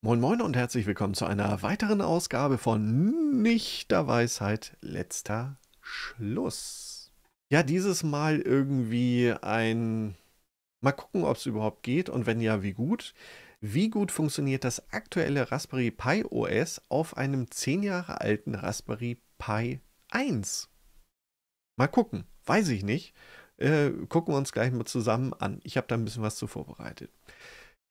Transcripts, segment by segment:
Moin Moin und herzlich willkommen zu einer weiteren Ausgabe von Nichter Weisheit letzter Schluss. Ja, dieses Mal irgendwie ein... Mal gucken, ob es überhaupt geht und wenn ja, wie gut. Wie gut funktioniert das aktuelle Raspberry Pi OS auf einem 10 Jahre alten Raspberry Pi 1? Mal gucken, weiß ich nicht. Äh, gucken wir uns gleich mal zusammen an. Ich habe da ein bisschen was zu vorbereitet.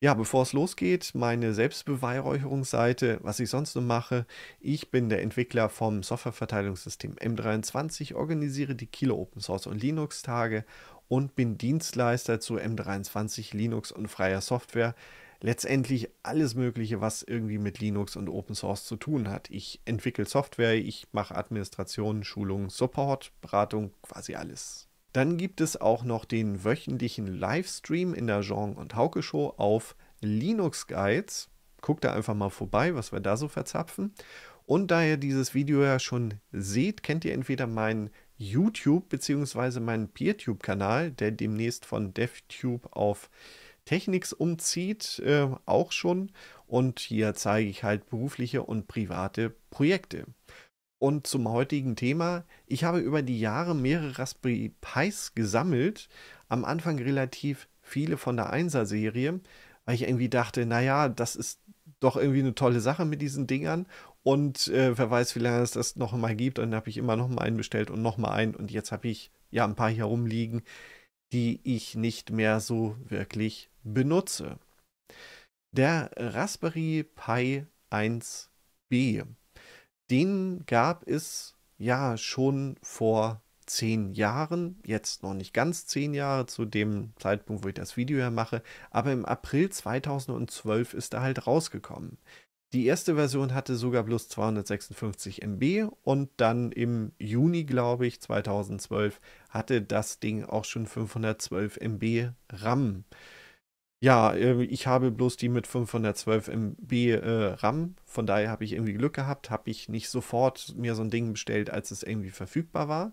Ja, bevor es losgeht, meine Selbstbeweihräucherungsseite, was ich sonst noch mache. Ich bin der Entwickler vom Softwareverteilungssystem M23, organisiere die Kilo Open Source und Linux Tage und bin Dienstleister zu M23 Linux und freier Software. Letztendlich alles Mögliche, was irgendwie mit Linux und Open Source zu tun hat. Ich entwickle Software, ich mache Administration, Schulung, Support, Beratung, quasi alles. Dann gibt es auch noch den wöchentlichen Livestream in der Jean und Hauke Show auf Linux Guides. Guckt da einfach mal vorbei, was wir da so verzapfen. Und da ihr dieses Video ja schon seht, kennt ihr entweder meinen YouTube bzw. meinen PeerTube-Kanal, der demnächst von DevTube auf Technics umzieht, äh, auch schon. Und hier zeige ich halt berufliche und private Projekte und zum heutigen Thema. Ich habe über die Jahre mehrere Raspberry Pis gesammelt. Am Anfang relativ viele von der 1er Serie, weil ich irgendwie dachte, naja, das ist doch irgendwie eine tolle Sache mit diesen Dingern. Und äh, wer weiß, wie lange es das noch mal gibt. Und dann habe ich immer noch mal einen bestellt und noch mal einen. Und jetzt habe ich ja ein paar hier rumliegen, die ich nicht mehr so wirklich benutze. Der Raspberry Pi 1b den gab es ja schon vor zehn Jahren, jetzt noch nicht ganz zehn Jahre zu dem Zeitpunkt, wo ich das Video hier mache, aber im April 2012 ist er halt rausgekommen. Die erste Version hatte sogar bloß 256 MB und dann im Juni, glaube ich, 2012 hatte das Ding auch schon 512 MB RAM. Ja, äh, ich habe bloß die mit 512 MB äh, RAM, von daher habe ich irgendwie Glück gehabt, habe ich nicht sofort mir so ein Ding bestellt, als es irgendwie verfügbar war.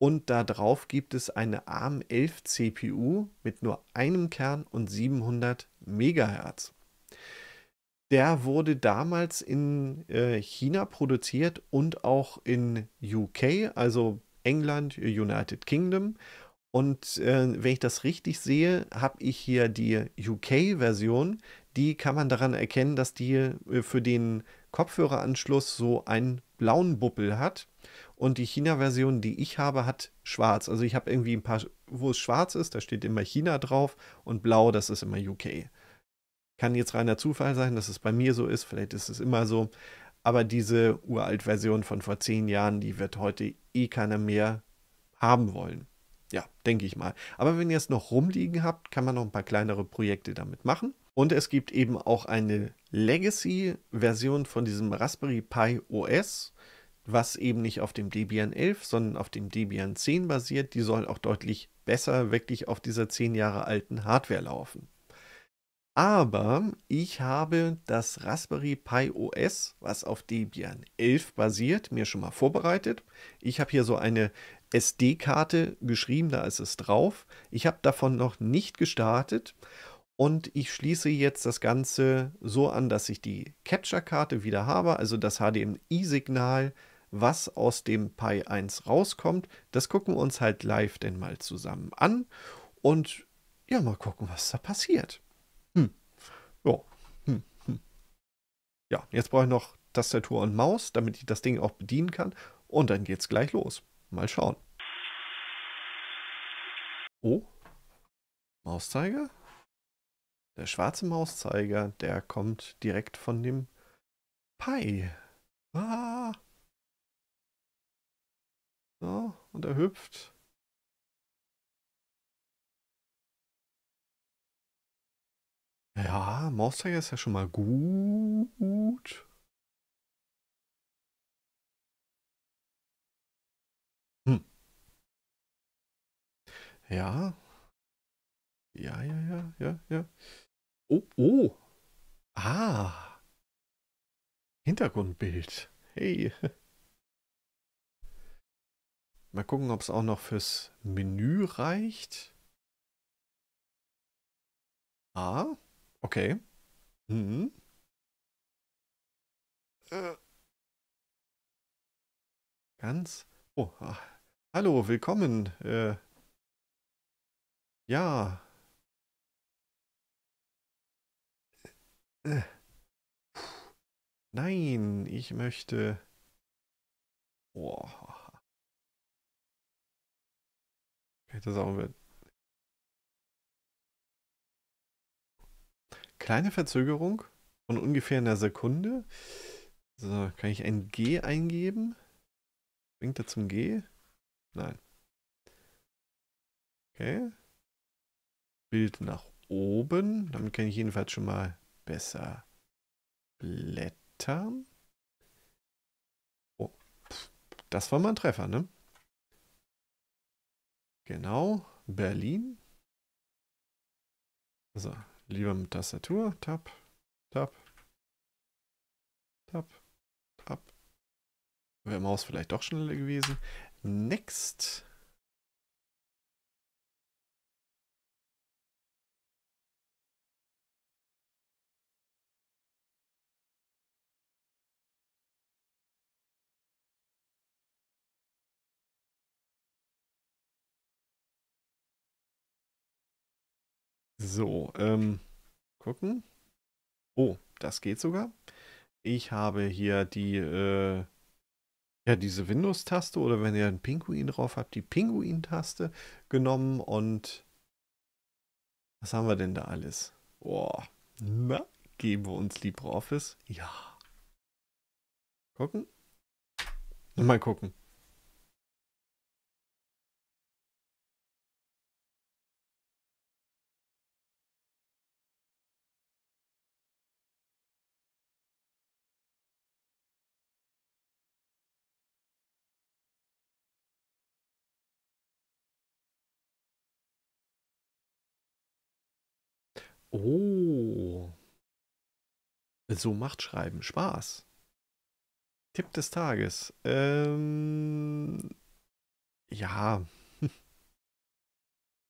Und da drauf gibt es eine ARM 11 CPU mit nur einem Kern und 700 MHz. Der wurde damals in äh, China produziert und auch in UK, also England, United Kingdom und äh, wenn ich das richtig sehe, habe ich hier die UK-Version. Die kann man daran erkennen, dass die äh, für den Kopfhöreranschluss so einen blauen Buppel hat. Und die China-Version, die ich habe, hat schwarz. Also ich habe irgendwie ein paar, wo es schwarz ist, da steht immer China drauf und blau, das ist immer UK. Kann jetzt reiner Zufall sein, dass es bei mir so ist, vielleicht ist es immer so. Aber diese uralt Version von vor zehn Jahren, die wird heute eh keiner mehr haben wollen. Ja, denke ich mal. Aber wenn ihr es noch rumliegen habt, kann man noch ein paar kleinere Projekte damit machen. Und es gibt eben auch eine Legacy-Version von diesem Raspberry Pi OS, was eben nicht auf dem Debian 11, sondern auf dem Debian 10 basiert. Die soll auch deutlich besser wirklich auf dieser 10 Jahre alten Hardware laufen. Aber ich habe das Raspberry Pi OS, was auf Debian 11 basiert, mir schon mal vorbereitet. Ich habe hier so eine SD-Karte geschrieben, da ist es drauf. Ich habe davon noch nicht gestartet und ich schließe jetzt das Ganze so an, dass ich die Capture-Karte wieder habe, also das HDMI-Signal, was aus dem Pi 1 rauskommt. Das gucken wir uns halt live denn mal zusammen an und ja, mal gucken, was da passiert. Hm. Ja. Hm, hm. ja, jetzt brauche ich noch Tastatur und Maus, damit ich das Ding auch bedienen kann. Und dann geht es gleich los. Mal schauen. Oh. Mauszeiger? Der schwarze Mauszeiger, der kommt direkt von dem Pi. Ah. So, und er hüpft. Ja, Mauszeiger ist ja schon mal gut. Ja. Ja, ja, ja, ja, ja. Oh, oh. Ah. Hintergrundbild. Hey. Mal gucken, ob es auch noch fürs Menü reicht. Ah, okay. Hm. Äh. Ganz. Oh, ah. hallo, willkommen. Äh, ja. Nein, ich möchte... Boah. Oh. Das auch wird. Kleine Verzögerung von ungefähr einer Sekunde. So, kann ich ein G eingeben? Bringt er zum G? Nein. Okay. Bild nach oben. Damit kann ich jedenfalls schon mal besser blättern. Oh, das war mal ein Treffer, ne? Genau, Berlin. So, lieber mit Tastatur. Tab, Tab, Tab, Tab. Wäre Maus vielleicht doch schneller gewesen. Next. So, ähm, gucken. Oh, das geht sogar. Ich habe hier die, äh, ja, diese Windows-Taste oder wenn ihr einen Pinguin drauf habt, die Pinguin-Taste genommen und was haben wir denn da alles? Boah, na, geben wir uns LibreOffice? Ja. Gucken. Mal gucken. Oh. So macht Schreiben Spaß. Tipp des Tages. Ähm, ja.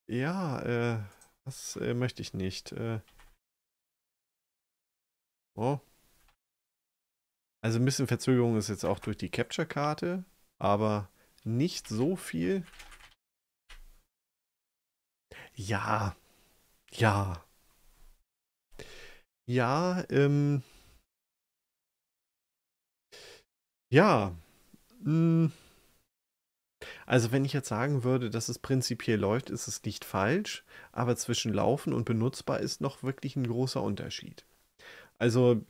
ja, äh, das äh, möchte ich nicht. Äh, oh. Also ein bisschen Verzögerung ist jetzt auch durch die Capture-Karte, aber nicht so viel. Ja. Ja. Ja, ähm. Ja. Hm. Also wenn ich jetzt sagen würde, dass es prinzipiell läuft, ist es nicht falsch, aber zwischen laufen und benutzbar ist noch wirklich ein großer Unterschied. Also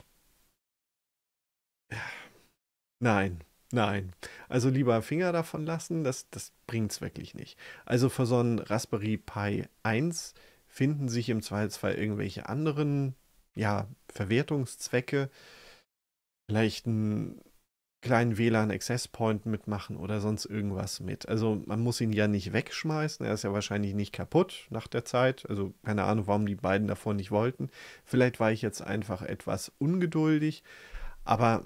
nein, nein. Also lieber Finger davon lassen, das, das bringt es wirklich nicht. Also für so einen Raspberry Pi 1 finden sich im Zweifelsfall irgendwelche anderen ja, Verwertungszwecke vielleicht einen kleinen WLAN-Access-Point mitmachen oder sonst irgendwas mit. Also man muss ihn ja nicht wegschmeißen, er ist ja wahrscheinlich nicht kaputt nach der Zeit. Also keine Ahnung, warum die beiden davon nicht wollten. Vielleicht war ich jetzt einfach etwas ungeduldig, aber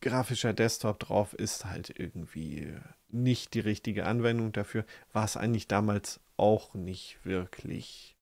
grafischer Desktop drauf ist halt irgendwie nicht die richtige Anwendung dafür. War es eigentlich damals auch nicht wirklich.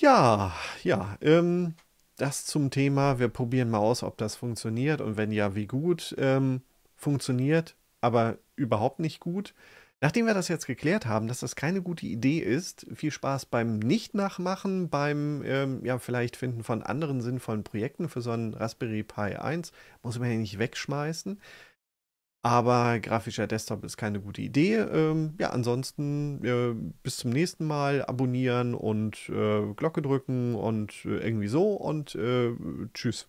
Ja, ja, ähm, das zum Thema. Wir probieren mal aus, ob das funktioniert und wenn ja, wie gut. Ähm, funktioniert, aber überhaupt nicht gut. Nachdem wir das jetzt geklärt haben, dass das keine gute Idee ist, viel Spaß beim Nicht-Nachmachen, beim ähm, ja, vielleicht Finden von anderen sinnvollen Projekten für so einen Raspberry Pi 1, muss man ja nicht wegschmeißen. Aber grafischer Desktop ist keine gute Idee. Ähm, ja, ansonsten äh, bis zum nächsten Mal abonnieren und äh, Glocke drücken und äh, irgendwie so und äh, tschüss.